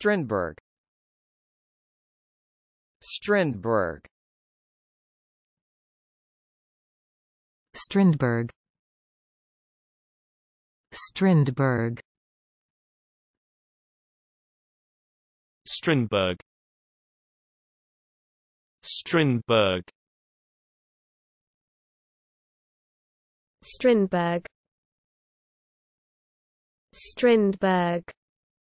Strindberg Strindberg Strindberg Strindberg Strindberg Strindberg Strindberg Strindberg